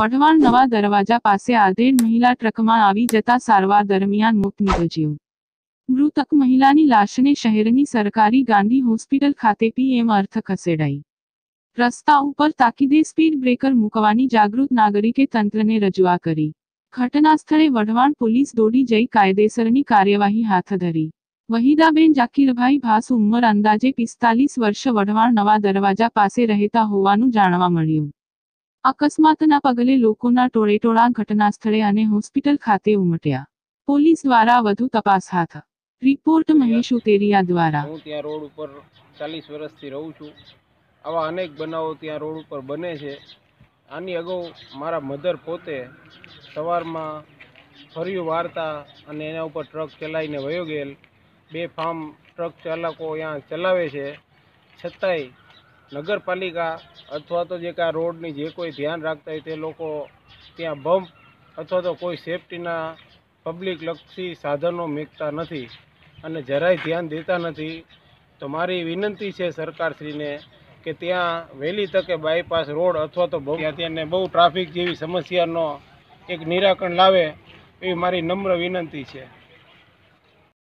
વઢવાણ નવા દરવાજા પાસે આધેડ મહિલા ટ્રકમાં આવી જતા સારવાર દરમિયાન મુક્ત નીપજ્યું મૃતક મહિલાની લાશને શહેરની સરકારી ગાંધી હોસ્પિટલ ખાતે પીએમ અર્થ ખસેડાઈ રસ્તા ઉપર તાકીદે સ્પીડ બ્રેકર મૂકવાની જાગૃત નાગરિકે તંત્રને રજૂઆ કરી ઘટના સ્થળે વઢવાણ પોલીસ દોડી જઈ કાયદેસરની કાર્યવાહી હાથ ધરી વહીદાબેન જાકીરભાઈ ભાસ ઉંમર અંદાજે પિસ્તાલીસ વર્ષ વઢવાણ નવા દરવાજા પાસે રહેતા હોવાનું જાણવા મળ્યું અકસ્માતના પગલે લોકોના ટોળેટોળા ઘટના સ્થળે અને હોસ્પિટલ ખાતે ઉમટ્યા પોલીસ દ્વારા વધુ તપાસ હાથ રિપોર્ટ મહેશ ઉતેરિયા દ્વારા હું ત્યાં રોડ ઉપર ચાલીસ વર્ષથી રહું છું આવા અનેક બનાવો ત્યાં રોડ ઉપર બને છે આની અગાઉ મારા મધર પોતે સવારમાં ફર્યું વાર્તા અને એના ઉપર ટ્રક ચલાવીને વયો ગયેલ બે ફાર્મ ટ્રક ચાલકો ત્યાં ચલાવે છે છતાંય નગરપાલિકા અથવા તો જે કાંઈ રોડની જે કોઈ ધ્યાન રાખતા હોય તે લોકો ત્યાં બમ્પ અથવા તો કોઈ સેફટીના પબ્લિક લક્ષી સાધનો મેકતા નથી અને જરાય ધ્યાન દેતા નથી તો મારી વિનંતી છે સરકારશ્રીને કે ત્યાં વહેલી તકે બાયપાસ રોડ અથવા તો બહુ ત્યાંને બહુ ટ્રાફિક જેવી સમસ્યાનો એક નિરાકરણ લાવે એવી મારી નમ્ર વિનંતી છે